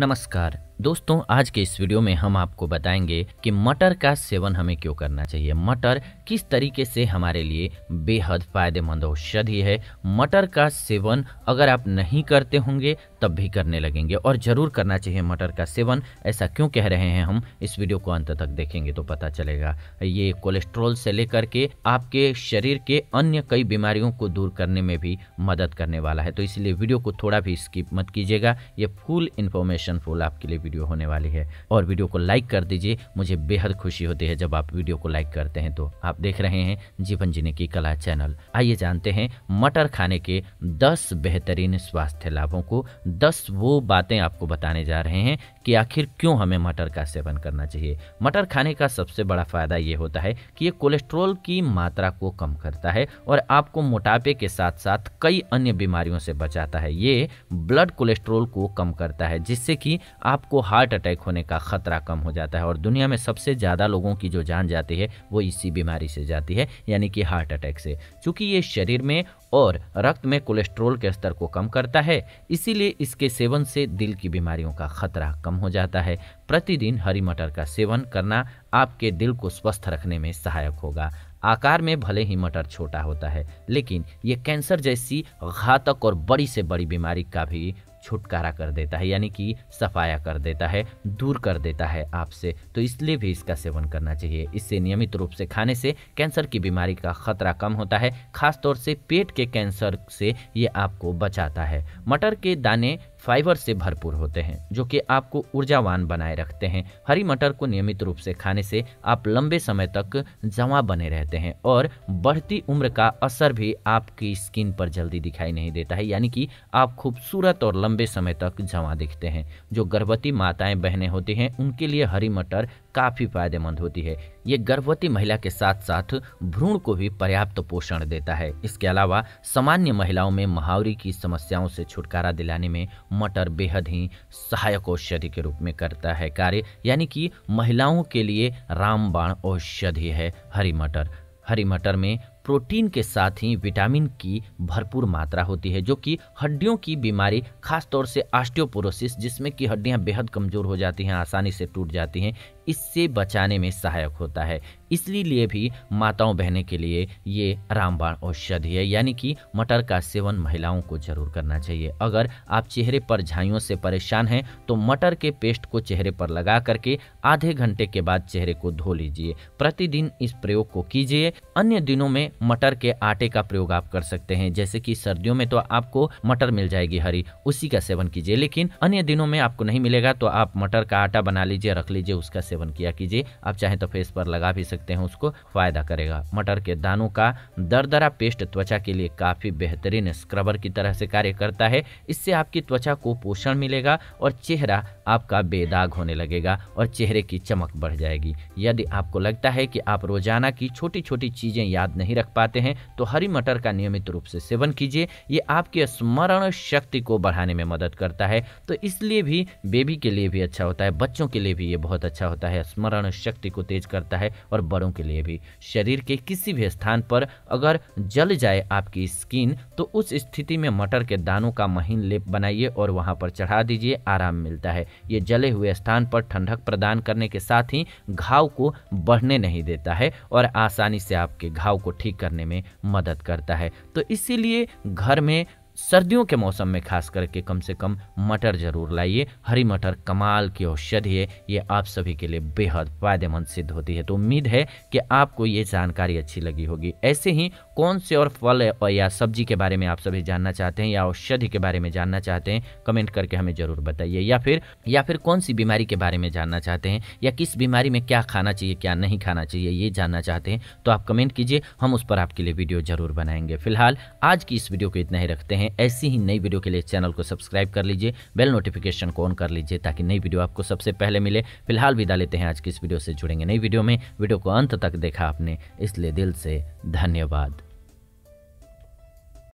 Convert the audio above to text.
नमस्कार दोस्तों आज के इस वीडियो में हम आपको बताएंगे कि मटर का सेवन हमें क्यों करना चाहिए मटर किस तरीके से हमारे लिए बेहद फायदेमंद औषधि है मटर का सेवन अगर आप नहीं करते होंगे तब भी करने लगेंगे और ज़रूर करना चाहिए मटर का सेवन ऐसा क्यों कह रहे हैं हम इस वीडियो को अंत तक देखेंगे तो पता चलेगा ये कोलेस्ट्रोल से लेकर के आपके शरीर के अन्य कई बीमारियों को दूर करने में भी मदद करने वाला है तो इसलिए वीडियो को थोड़ा भी स्किप मत कीजिएगा ये फुल इन्फॉर्मेशन फुल आपके लिए वीडियो होने वाली है और वीडियो को लाइक कर दीजिए मुझे बेहद खुशी होती है जब आप वीडियो को लाइक करते हैं तो आप देख रहे हैं जीवन जीने की कला चैनल आइए जानते हैं मटर खाने के दस बेहतरीन स्वास्थ्य लाभों को दस वो बातें आपको बताने जा रहे हैं कि आखिर क्यों हमें मटर का सेवन करना चाहिए मटर खाने का सबसे बड़ा फ़ायदा ये होता है कि ये कोलेस्ट्रॉल की मात्रा को कम करता है और आपको मोटापे के साथ साथ कई अन्य बीमारियों से बचाता है ये ब्लड कोलेस्ट्रॉल को कम करता है जिससे कि आपको हार्ट अटैक होने का खतरा कम हो जाता है और दुनिया में सबसे ज़्यादा लोगों की जो जान जाती है वो इसी बीमारी से जाती है यानी कि हार्ट अटैक से चूँकि ये शरीर में और रक्त में कोलेस्ट्रोल के स्तर को कम करता है इसीलिए इसके सेवन से दिल की बीमारियों का खतरा कम हो जाता है प्रतिदिन हरी मटर का सेवन करना आपके दिल को स्वस्थ रखने में सहायक होगा आकार में भले ही मटर छोटा होता है लेकिन ये कैंसर जैसी घातक और बड़ी से बड़ी बीमारी का भी छुटकारा कर देता है यानी कि सफाया कर देता है दूर कर देता है आपसे तो इसलिए भी इसका सेवन करना चाहिए इससे नियमित रूप से खाने से कैंसर की बीमारी का खतरा कम होता है खासतौर से पेट के कैंसर से ये आपको बचाता है मटर के दाने फाइबर से भरपूर होते हैं जो कि आपको ऊर्जावान बनाए रखते हैं हरी मटर को नियमित रूप से खाने से आप लंबे समय तक जमा बने रहते हैं और बढ़ती उम्र का असर भी आपकी स्किन पर जल्दी दिखाई नहीं देता है यानी कि आप खूबसूरत और लंबे समय तक जमा दिखते हैं जो गर्भवती माताएं बहनें होती हैं उनके लिए हरी मटर काफ़ी फायदेमंद होती है ये गर्भवती महिला के साथ साथ भ्रूण को भी पर्याप्त पोषण देता है इसके अलावा सामान्य महिलाओं में महावरी की समस्याओं से छुटकारा दिलाने में मटर बेहद ही सहायक औषधि के रूप में करता है कार्य यानी कि महिलाओं के लिए रामबाण औषधि है हरी मटर हरी मटर में प्रोटीन के साथ ही विटामिन की भरपूर मात्रा होती है जो कि हड्डियों की बीमारी खासतौर से आस्टियोपोरोसिस जिसमें कि हड्डियां बेहद कमज़ोर हो जाती हैं आसानी से टूट जाती हैं इससे बचाने में सहायक होता है इसलिए भी माताओं बहने के लिए ये रामबाण औषधि है यानी कि मटर का सेवन महिलाओं को जरूर करना चाहिए अगर आप चेहरे पर झाइयों से परेशान हैं तो मटर के पेस्ट को चेहरे पर लगा करके आधे घंटे के बाद चेहरे को धो लीजिए प्रतिदिन इस प्रयोग को कीजिए अन्य दिनों में मटर के आटे का प्रयोग आप कर सकते हैं जैसे कि सर्दियों में तो आपको मटर मिल जाएगी हरी उसी का सेवन कीजिए लेकिन अन्य दिनों में आपको नहीं मिलेगा तो आप मटर का आटा बना लीजिए रख लीजिए उसका सेवन किया कीजिए आप चाहे तो फेस पर लगा भी सकते हैं उसको फायदा करेगा मटर के दानों का दरदरा पेस्ट त्वचा के लिए काफी बेहतरीन स्क्रबर की तरह से कार्य करता है इससे आपकी त्वचा को पोषण मिलेगा और चेहरा आपका बेदाग होने लगेगा और चेहरे की चमक बढ़ जाएगी यदि आपको लगता है कि आप रोजाना की छोटी छोटी चीजें याद नहीं रख रख पाते हैं तो हरी मटर का नियमित रूप से सेवन कीजिए ये आपकी स्मरण शक्ति को बढ़ाने में मदद करता है तो इसलिए भी बेबी के लिए भी अच्छा होता है बच्चों के लिए भी ये बहुत अच्छा होता है स्मरण शक्ति को तेज करता है और बड़ों के लिए भी शरीर के किसी भी स्थान पर अगर जल जाए आपकी स्किन तो उस स्थिति में मटर के दानों का महीन लेप बनाइए और वहाँ पर चढ़ा दीजिए आराम मिलता है ये जले हुए स्थान पर ठंडक प्रदान करने के साथ ही घाव को बढ़ने नहीं देता है और आसानी से आपके घाव को ठीक करने में मदद करता है तो इसीलिए घर में सर्दियों के मौसम में खास करके कम से कम मटर जरूर लाइए हरी मटर कमाल की औषधि है ये आप सभी के लिए बेहद फायदेमंद सिद्ध होती है तो उम्मीद है कि आपको ये जानकारी अच्छी लगी होगी ऐसे ही कौन से और फल या सब्जी के बारे में आप सभी जानना चाहते हैं या औषधि के बारे में जानना चाहते हैं कमेंट करके हमें ज़रूर बताइए या फिर या फिर कौन सी बीमारी के बारे में जानना चाहते हैं या किस बीमारी में क्या खाना चाहिए क्या नहीं खाना चाहिए ये जानना चाहते हैं तो आप कमेंट कीजिए हम उस पर आपके लिए वीडियो ज़रूर बनाएंगे फिलहाल आज की इस वीडियो को इतना ही रखते हैं हैं ऐसी ही नई वीडियो के लिए चैनल को सब्सक्राइब कर लीजिए बेल नोटिफिकेशन को ऑन कर लीजिए ताकि नई वीडियो आपको सबसे पहले मिले फिलहाल विदा लेते हैं आज की इस वीडियो से जुड़ेंगे नई वीडियो में वीडियो को अंत तक देखा आपने इसलिए दिल से धन्यवाद